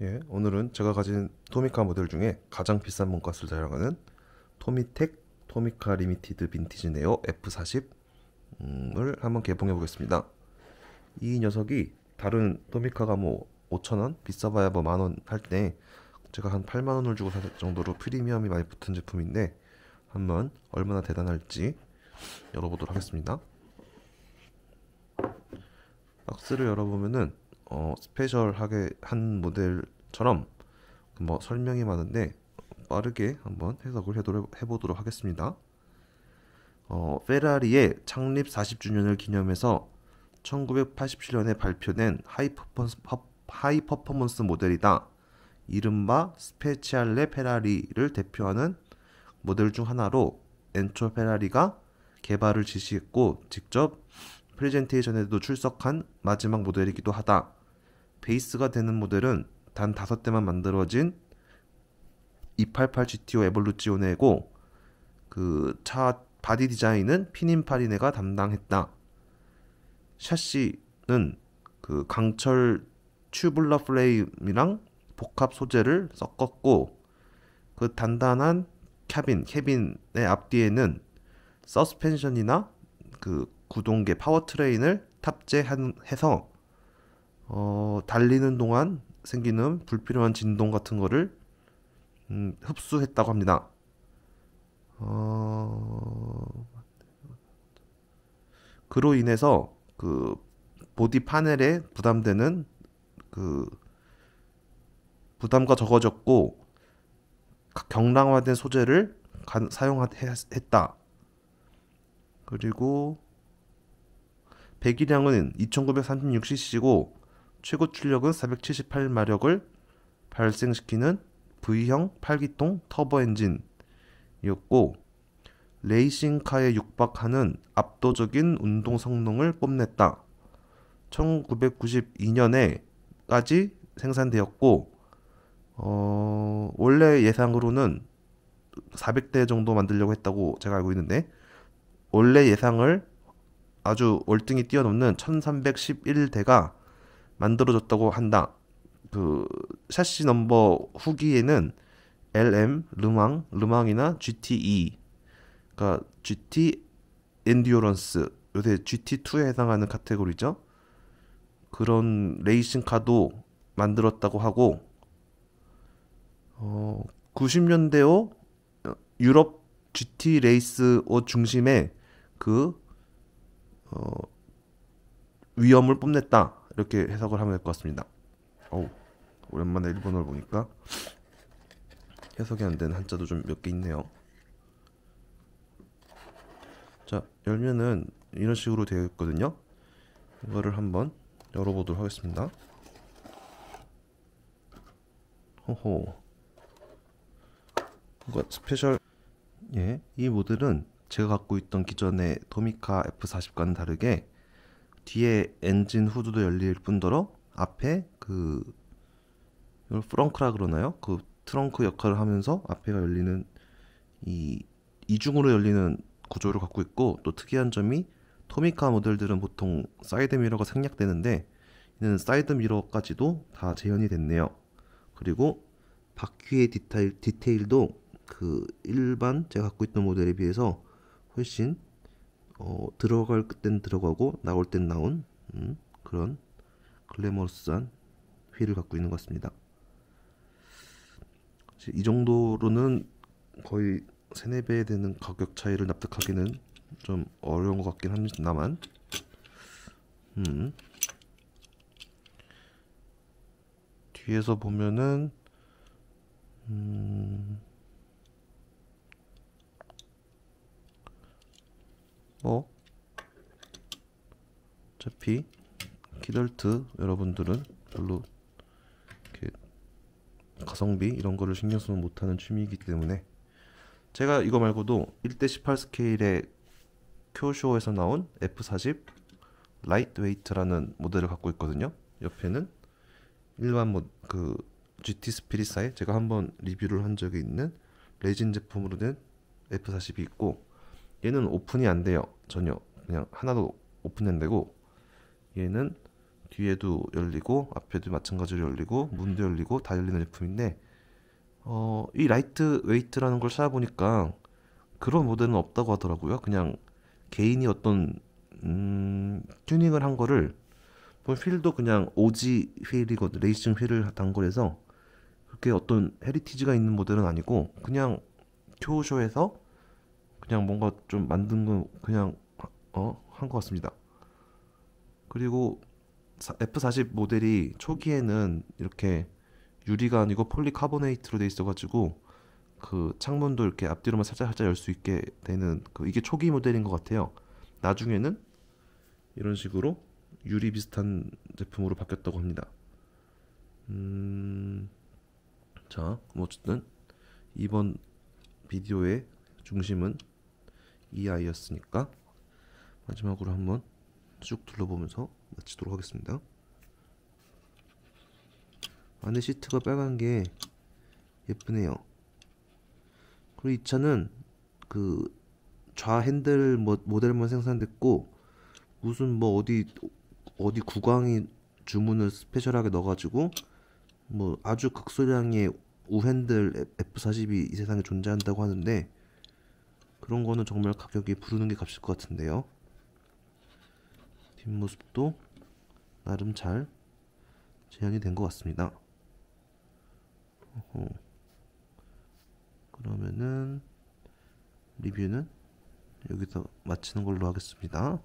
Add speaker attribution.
Speaker 1: 예, 오늘은 제가 가진 토미카 모델 중에 가장 비싼 몸값을 자랑하는 토미텍 토미카 리미티드 빈티지 네오 F40을 한번 개봉해 보겠습니다. 이 녀석이 다른 토미카가 뭐 5천원 비싸봐야 뭐 만원 할 때 제가 한 8만원을 주고 살 정도로 프리미엄이 많이 붙은 제품인데 한번 얼마나 대단할지 열어보도록 하겠습니다. 박스를 열어보면은 어, 스페셜하게 한 모델처럼 뭐 설명이 많은데 빠르게 한번 해석을 해보도록 하겠습니다. 어, 페라리의 창립 40주년을 기념해서 1987년에 발표된 하이퍼포스 하이퍼포먼스 모델이다. 이른바 스페치알레 페라리를 대표하는 모델 중 하나로 엔초 페라리가 개발을 지시했고 직접 프레젠테이션에도 출석한 마지막 모델이기도 하다. 베이스가 되는 모델은 단 5대만 만들어진 288 GTO 에볼루치오네고 그 차 바디 디자인은 피닌파리네가 담당했다. 샤시는 그 강철 튜블러 프레임이랑 복합 소재를 섞었고 그 단단한 캐빈, 캐빈의 앞뒤에는 서스펜션이나 그 구동계 파워트레인을 탑재해서 어, 달리는 동안 생기는 불필요한 진동 같은 거를 음, 흡수했다고 합니다. 어... 그로 인해서 그 보디 파넬에 부담되는 그 부담과 적어졌고 경량화된 소재를 사용했다. 그리고 배기량은 2936cc고 최고 출력은 478마력을 발생시키는 V형 8기통 터보 엔진이었고 레이싱카에 육박하는 압도적인 운동 성능을 뽐냈다. 1992년에까지 생산되었고 어, 원래 예상으로는 400대 정도 만들려고 했다고 제가 알고 있는데 원래 예상을 아주 월등히 뛰어넘는 1311대가 만들어졌다고 한다. 그 샤시 넘버 후기에는 LM 르망, 르망이나 GTE, 그러니까 GT 엔듀런스 요새 GT2에 해당하는 카테고리죠. 그런 레이싱카도 만들었다고 하고 어, 90년대오 유럽 GT 레이스 옷 중심에 그 어, 위험을 뽐냈다. 이렇게 해석을 하면 될 것 같습니다. 어우, 오랜만에 일본어를 보니까 해석이 안된 한자도 좀 몇 개 있네요. 자, 열면은 이런 식으로 되어 있거든요. 이거를 한번 열어보도록 하겠습니다. 호호. 이거 스페셜 예, 이 모델은 제가 갖고 있던 기존의 도미카 F40과는 다르게 뒤에 엔진 후드도 열릴 뿐더러 앞에 그 프렁크라 그러나요? 그 트렁크 역할을 하면서 앞에가 열리는 이 이중으로 열리는 구조를 갖고 있고 또 특이한 점이 토미카 모델들은 보통 사이드 미러가 생략되는데 이는 사이드 미러까지도 다 재현이 됐네요. 그리고 바퀴의 디테일, 디테일도 그 일반 제가 갖고 있던 모델에 비해서 훨씬 어, 들어갈 땐 들어가고 나올 땐 나온 음, 그런 글래머러스한 휠을 갖고 있는 것 같습니다. 이 정도로는 거의 3, 4배 되는 가격 차이를 납득하기는 좀 어려운 것 같긴 합니다만 음. 뒤에서 보면은 음, 뭐 어차피 키덜트 여러분들은 별로 이렇게 가성비 이런 거를 신경 쓰면 못하는 취미이기 때문에 제가 이거 말고도 1대18 스케일의 쿄쇼에서 나온 F40 라이트웨이트라는 모델을 갖고 있거든요. 옆에는 일반 뭐 그 GT 스피릿사에 제가 한번 리뷰를 한 적이 있는 레진 제품으로 된 F40이 있고 얘는 오픈이 안 돼요. 전혀. 그냥 하나도 오픈이 안 되고 얘는 뒤에도 열리고 앞에도 마찬가지로 열리고 문도 열리고 다 열리는 제품인데 어, 이 라이트 웨이트라는 걸 찾아보니까 그런 모델은 없다고 하더라고요. 그냥 개인이 어떤 음, 튜닝을 한 거를 뭐 휠도 그냥 오지 휠이거든 레이싱 휠을 단거해서 그렇게 어떤 헤리티지가 있는 모델은 아니고 그냥 큐쇼에서 그냥 뭔가 좀 만든 건 그냥 어? 한 것 같습니다. 그리고 F40 모델이 초기에는 이렇게 유리가 아니고 폴리카보네이트로 돼 있어가지고 그 창문도 이렇게 앞뒤로만 살짝 살짝 열 수 있게 되는 그 이게 초기 모델인 것 같아요. 나중에는 이런 식으로 유리 비슷한 제품으로 바뀌었다고 합니다. 음, 자, 어쨌든 이번 비디오의 중심은 이 아이였으니까 마지막으로 한번 쭉 둘러보면서 마치도록 하겠습니다. 안에 시트가 빨간 게 예쁘네요. 그리고 이 차는 그 좌 핸들 뭐 모델만 생산됐고 무슨 뭐 어디 어디 구강이 주문을 스페셜하게 넣어가지고 뭐 아주 극소량의 우핸들 F42 이 세상에 존재한다고 하는데 그런 거는 정말 가격이 부르는 게 값일 것 같은데요. 뒷모습도 나름 잘 재현이 된 것 같습니다. 어허. 그러면은 리뷰는 여기서 마치는 걸로 하겠습니다.